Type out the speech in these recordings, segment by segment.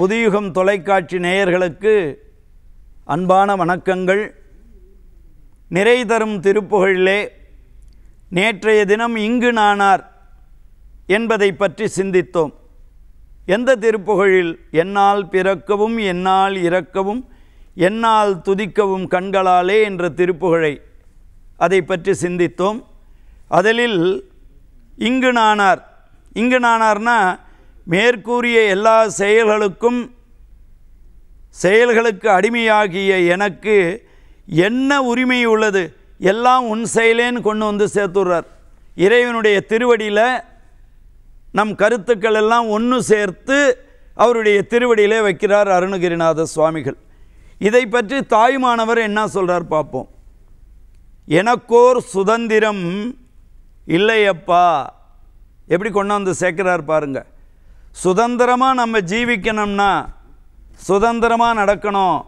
புதியுகம் தொலைக்காட்சி நேயர்களுக்கு அன்பான வணக்கங்கள் நிறை தரும் திருப்புகழிலே நேற்றைய தினம் இங்கு நானார் என்பதை பற்றி சிந்தித்தோம் எந்த திருப்புகழில் என்னால் பிறக்கவும் என்னால் இறக்கவும் என்னால் துதிக்கவும் கண்களாலே என்ற திருப்புகழை அதை பற்றி சிந்தித்தோம் அதலில் இங்கு நானார் இங்கு நானார்னா மேற்கூறிய எல்லா செயல்களுக்கும் செயல்களுக்கு அடிமையாகிய எனக்கு என்ன உரிமை உள்ளது எல்லாம் உன் செயலேன்னு கொண்டு வந்து சேர்த்துடுறார் இறைவனுடைய திருவடியில் நம் கருத்துக்கள் எல்லாம் ஒன்று சேர்த்து அவருடைய திருவடியிலே வைக்கிறார் அருணகிரிநாத சுவாமிகள் இதை பற்றி தாய்மானவர் என்ன சொல்கிறார் பார்ப்போம் எனக்கோர் சுதந்திரம் இல்லையப்பா எப்படி கொண்டாந்து சேர்க்கிறார் பாருங்கள் சுதந்திரமாக நம்ம ஜீவிக்கணும்னா சுதந்திரமாக நடக்கணும்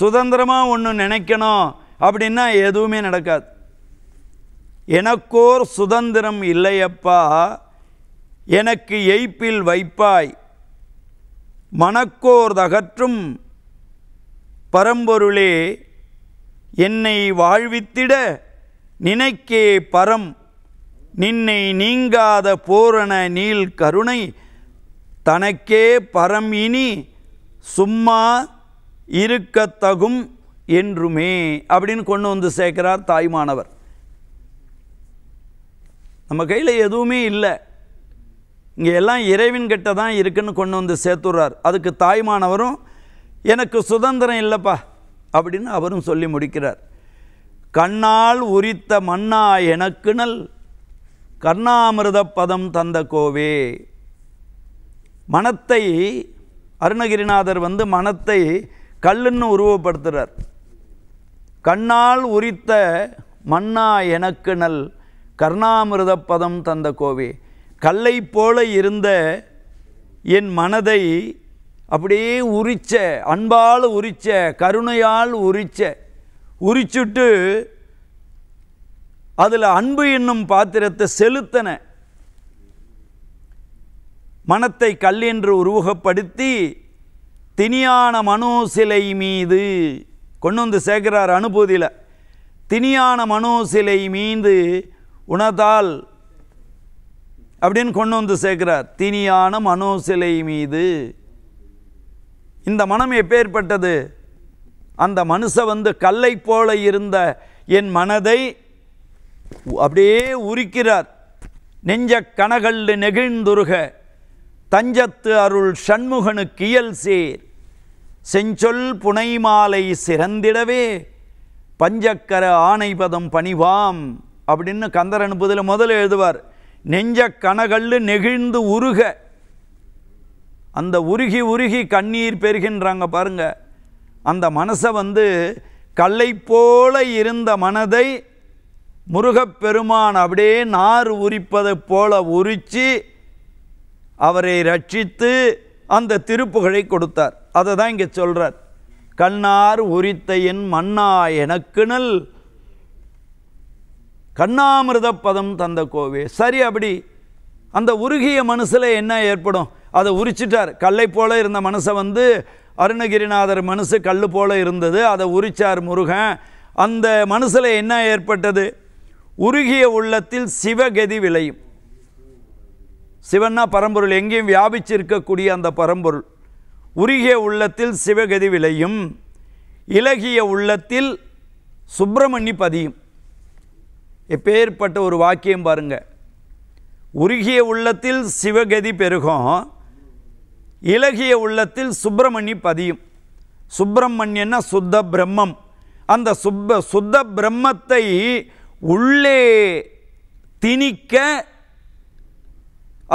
சுதந்திரமாக ஒன்று நினைக்கணும் அப்படின்னா எதுவுமே நடக்காது எனக்கோர் சுதந்திரம் இல்லையப்பா எனக்கு எய்ப்பில் வைப்பாய் மனக்கோர் தகற்றும் பரம்பொருளே என்னை வாழ்வித்திட நினைக்கே பரம் நின்னை நீங்காத போரண நீள் கருணை தனக்கே பரம் இனி சும்மா இருக்கத்தகும் என்றுமே அப்படின்னு கொண்டு வந்து சேர்க்கிறார் தாய்மானவர் நம்ம கையில் எதுவுமே இல்லை இங்கே எல்லாம் கிட்ட தான் இருக்குன்னு கொண்டு வந்து சேர்த்துறார் அதுக்கு தாய்மானவரும் எனக்கு சுதந்திரம் இல்லைப்பா அப்படின்னு அவரும் சொல்லி முடிக்கிறார் கண்ணால் உரித்த மன்னா எனக்குனல் கர்ணாமிரத பதம் தந்த கோவே மனத்தை அருணகிரிநாதர் வந்து மனத்தை கல்லுன்னு உருவப்படுத்துகிறார் கண்ணால் உரித்த மன்னா எனக்கு நல் கருணாமிருத பதம் தந்த கோவி கல்லை போல இருந்த என் மனதை அப்படியே உரிச்ச அன்பால் உரிச்ச கருணையால் உரிச்ச உரிச்சுட்டு அதில் அன்பு என்னும் பாத்திரத்தை செலுத்தின மனத்தை கல் என்று உருவகப்படுத்தி தினியான மனோ சிலை மீது கொண்டு வந்து சேர்க்கிறார் அனுபூதியில் தினியான மனோ சிலை மீது உணதால் அப்படின்னு கொண்டு வந்து சேர்க்கிறார் தினியான மனோ சிலை மீது இந்த மனம் எப்பேற்பட்டது அந்த மனுஷ வந்து கல்லை போல இருந்த என் மனதை அப்படியே உரிக்கிறார் நெஞ்ச கனகல்லு நெகிழ்ந்துருக தஞ்சத்து அருள் சண்முகனு கியல் சேர் செஞ்சொல் புனைமாலை சிறந்திடவே பஞ்சக்கர ஆணைபதம் பணிவாம் அப்படின்னு கந்தர் அனுப்புதில் முதல்ல எழுதுவார் நெஞ்ச கணகல் நெகிழ்ந்து உருக அந்த உருகி உருகி கண்ணீர் பெறுகின்றாங்க பாருங்க அந்த மனசை வந்து கல்லை போல இருந்த மனதை முருகப்பெருமான் அப்படியே நார் உரிப்பதை போல உரித்து அவரை ரட்சித்து அந்த திருப்புகழை கொடுத்தார் அதை தான் இங்கே சொல்கிறார் கண்ணார் உரித்தையின் மன்னா எனக்குனல் கண்ணாமிரத பதம் தந்த கோவே சரி அப்படி அந்த உருகிய மனசில் என்ன ஏற்படும் அதை உரிச்சிட்டார் கல்லை போல இருந்த மனசை வந்து அருணகிரிநாதர் மனசு கல் போல இருந்தது அதை உரிச்சார் முருகன் அந்த மனசில் என்ன ஏற்பட்டது உருகிய உள்ளத்தில் சிவகதி விளையும் சிவன்னா பரம்பொருள் எங்கேயும் வியாபிச்சிருக்கக்கூடிய அந்த பரம்பொருள் உருகிய உள்ளத்தில் சிவகதி விளையும் இலகிய உள்ளத்தில் சுப்பிரமணி பதியும் எப்பேற்பட்ட ஒரு வாக்கியம் பாருங்கள் உருகிய உள்ளத்தில் சிவகதி பெருகும் இலகிய உள்ளத்தில் சுப்பிரமணி பதியும் சுப்பிரமணியன்னா சுத்த பிரம்மம் அந்த சுப்ப சுத்த பிரம்மத்தை உள்ளே திணிக்க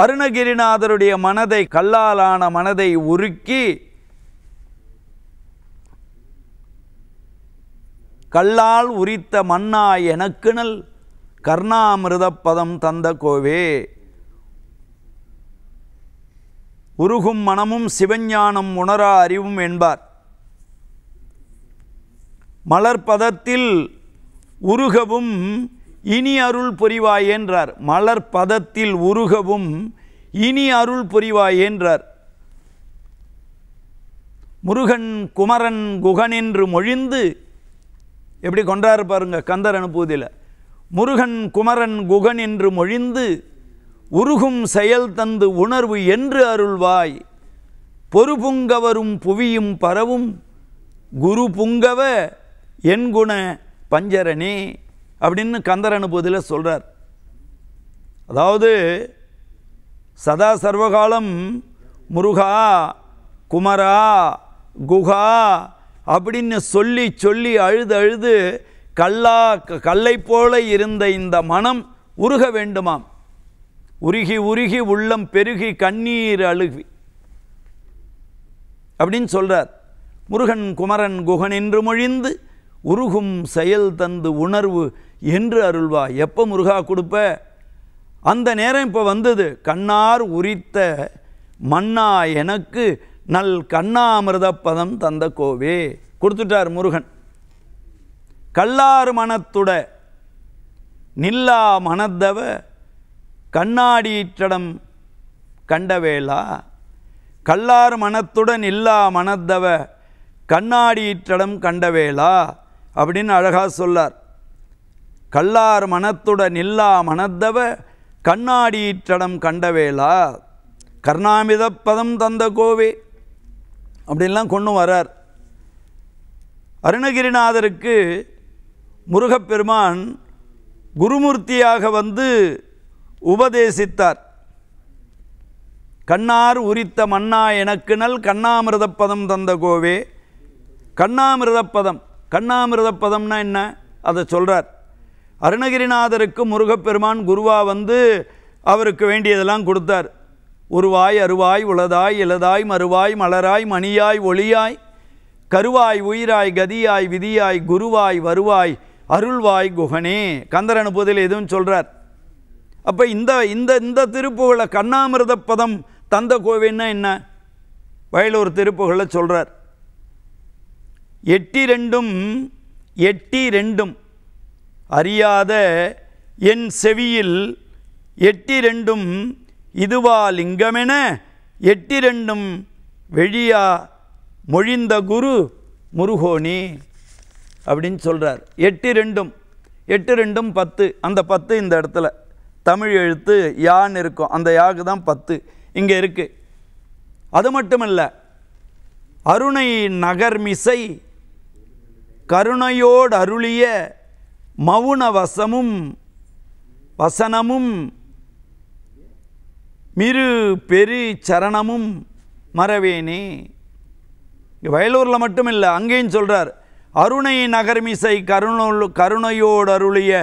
அருணகிரிநாதருடைய மனதை கல்லாலான மனதை உருக்கி கல்லால் உரித்த மன்னா எனக்குனல் கர்ணாமிருதப்பதம் தந்த கோவே உருகும் மனமும் சிவஞானம் உணரா அறிவும் என்பார் மலர்பதத்தில் உருகவும் இனி அருள் என்றார் மலர் பதத்தில் உருகவும் இனி அருள் என்றார் முருகன் குமரன் குகன் என்று மொழிந்து எப்படி கொண்டாரு பாருங்க கந்தர் அனுப்புவதில் முருகன் குமரன் குகன் என்று மொழிந்து உருகும் செயல் தந்து உணர்வு என்று அருள்வாய் பொறுபுங்கவரும் புவியும் பரவும் குரு புங்கவ என்குண பஞ்சரனே அப்படின்னு கந்தர் அனுபவத்தில் சொல்கிறார் அதாவது சதா சர்வகாலம் முருகா குமரா குஹா அப்படின்னு சொல்லி சொல்லி அழுது அழுது கல்லா கல்லை போல இருந்த இந்த மனம் உருக வேண்டுமாம் உருகி உருகி உள்ளம் பெருகி கண்ணீர் அழுகி அப்படின்னு சொல்கிறார் முருகன் குமரன் குகன் என்று மொழிந்து உருகும் செயல் தந்து உணர்வு என்று அருள்வா எப்போ முருகா கொடுப்ப அந்த நேரம் இப்போ வந்தது கண்ணார் உரித்த மன்னா எனக்கு நல் கண்ணாமிரத பதம் தந்த கோவே கொடுத்துட்டார் முருகன் கல்லாறு மனத்துட நில்லா மனத்தவ கண்ணாடியீற்றடம் கண்டவேளா கல்லாறு மனத்துடன் இல்லா மனத்தவ கண்ணாடியீற்றடம் கண்டவேளா அப்படின்னு அழகாக சொல்லார் கல்லார் மனத்துடன் இல்லா மனத்தவ கண்ணாடியீற்றடம் கண்டவேளா கர்ணாமித பதம் தந்த கோவே அப்படின்லாம் கொண்டு வரார் அருணகிரிநாதருக்கு முருகப்பெருமான் குருமூர்த்தியாக வந்து உபதேசித்தார் கண்ணார் உரித்த மன்னா எனக்கு நல் கண்ணாமிரதப்பதம் தந்த கோவே கண்ணாமிரதப்பதம் கண்ணாமிரத பதம்னா என்ன அதை சொல்கிறார் அருணகிரிநாதருக்கு முருகப்பெருமான் குருவா வந்து அவருக்கு வேண்டியதெல்லாம் கொடுத்தார் உருவாய் அருவாய் உளதாய் இலதாய் மறுவாய் மலராய் மணியாய் ஒளியாய் கருவாய் உயிராய் கதியாய் விதியாய் குருவாய் வருவாய் அருள்வாய் குகனே கந்தரனு அனுப்புவதில் எதுவும் சொல்கிறார் அப்போ இந்த இந்த இந்த திருப்புகளை கண்ணாமிரத பதம் தந்த கோவின்னா என்ன வயலூர் திருப்புகளை சொல்கிறார் எட்டி ரெண்டும் எட்டி ரெண்டும் அறியாத என் செவியில் எட்டி ரெண்டும் இதுவா லிங்கமென எட்டி ரெண்டும் வெளியா மொழிந்த குரு முருகோனி அப்படின்னு சொல்கிறார் எட்டு ரெண்டும் எட்டு ரெண்டும் பத்து அந்த பத்து இந்த இடத்துல தமிழ் எழுத்து யான் இருக்கும் அந்த யாகு தான் பத்து இங்கே இருக்குது அது மட்டுமல்ல அருணை நகர்மிசை கருணையோடு அருளிய மவுன வசமும் வசனமும் மிரு பெரு சரணமும் மறவேனே வயலூரில் மட்டும் இல்லை அங்கேயும் சொல்கிறார் அருணை நகர்மிசை கருணோ கருணையோடு அருளிய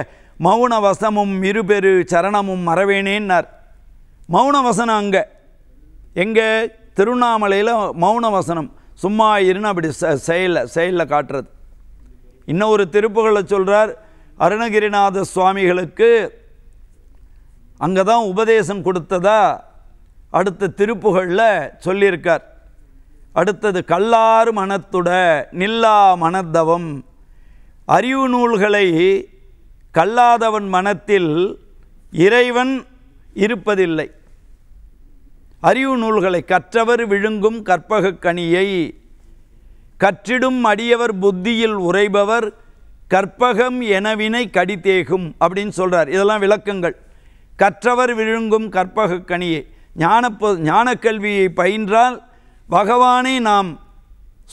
மௌன வசமும் இருபெரு சரணமும் மறவேனேன்னார் மௌன வசனம் அங்கே எங்கே திருவண்ணாமலையில் மௌன வசனம் சும்மா இருன்னு அப்படி செயலில் செயலில் காட்டுறது இன்னும் ஒரு திருப்புகளை சொல்கிறார் அருணகிரிநாத சுவாமிகளுக்கு அங்கே தான் உபதேசம் கொடுத்ததா அடுத்த திருப்புகளில் சொல்லியிருக்கார் அடுத்தது கல்லாறு மனத்துட நில்லா மனத்தவம் அறிவு நூல்களை கல்லாதவன் மனத்தில் இறைவன் இருப்பதில்லை அறிவு நூல்களை கற்றவர் விழுங்கும் கற்பகக் கனியை கற்றிடும் அடியவர் புத்தியில் உரைபவர் கற்பகம் எனவினை கடித்தேகும் அப்படின்னு சொல்கிறார் இதெல்லாம் விளக்கங்கள் கற்றவர் விழுங்கும் கற்பக கனியே ஞானப்ப ஞானக்கல்வியை பயின்றால் பகவானை நாம்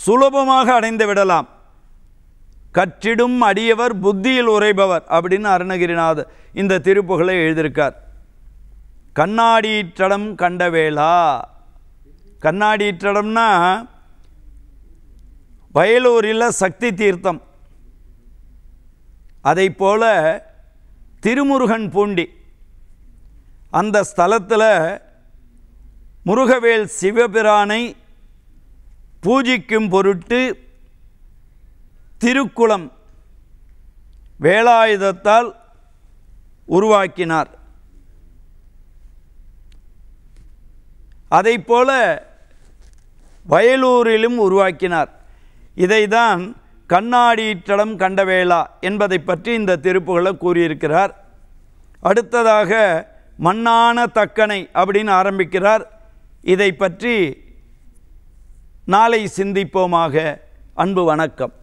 சுலபமாக அடைந்து விடலாம் கற்றிடும் அடியவர் புத்தியில் உரைபவர் அப்படின்னு அருணகிரிநாதர் இந்த திருப்புகளை எழுதியிருக்கார் கண்ணாடியிற்றடம் கண்டவேளா கண்ணாடியிற்றடம்னா வயலூரில் சக்தி தீர்த்தம் அதை போல திருமுருகன் பூண்டி அந்த ஸ்தலத்தில் முருகவேல் சிவபிரானை பூஜிக்கும் பொருட்டு திருக்குளம் வேலாயுதத்தால் உருவாக்கினார் அதைப்போல வயலூரிலும் உருவாக்கினார் இதை தான் கண்டவேளா என்பதை பற்றி இந்த திருப்புகளை கூறியிருக்கிறார் அடுத்ததாக மண்ணான தக்கனை அப்படின்னு ஆரம்பிக்கிறார் இதை பற்றி நாளை சிந்திப்போமாக அன்பு வணக்கம்